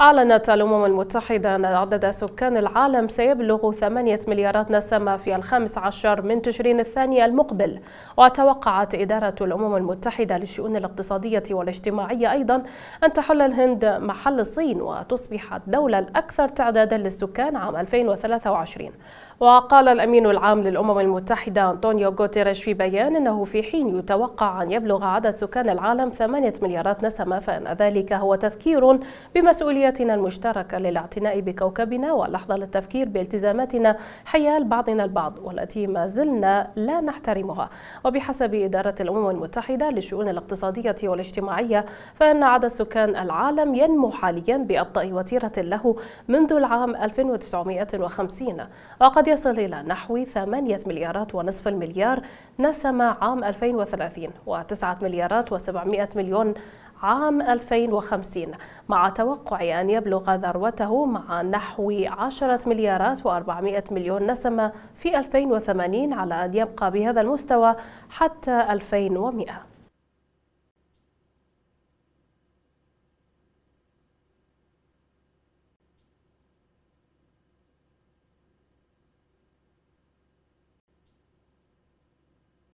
أعلنت الأمم المتحدة أن عدد سكان العالم سيبلغ 8 مليارات نسمة في الخامس عشر من تشرين الثاني المقبل وتوقعت إدارة الأمم المتحدة للشؤون الاقتصادية والاجتماعية أيضا أن تحل الهند محل الصين وتصبح الدولة الأكثر تعدادا للسكان عام 2023 وقال الأمين العام للأمم المتحدة أنطونيو غوتيريش في بيان أنه في حين يتوقع أن يبلغ عدد سكان العالم 8 مليارات نسمة فإن ذلك هو تذكير بمسؤولية رؤيتنا المشتركة للاعتناء بكوكبنا واللحظة للتفكير بالتزاماتنا حيال بعضنا البعض والتي ما زلنا لا نحترمها وبحسب إدارة الأمم المتحدة للشؤون الاقتصادية والاجتماعية فإن عدد سكان العالم ينمو حاليا بأبطأ وتيرة له منذ العام 1950 وقد يصل إلى نحو 8 مليارات ونصف المليار نسمة عام 2030 و9 مليارات و700 مليون عام 2050 مع توقع أن يبلغ ذروته مع نحو 10 مليارات و400 مليون نسمة في 2080 على أن يبقى بهذا المستوى حتى 2100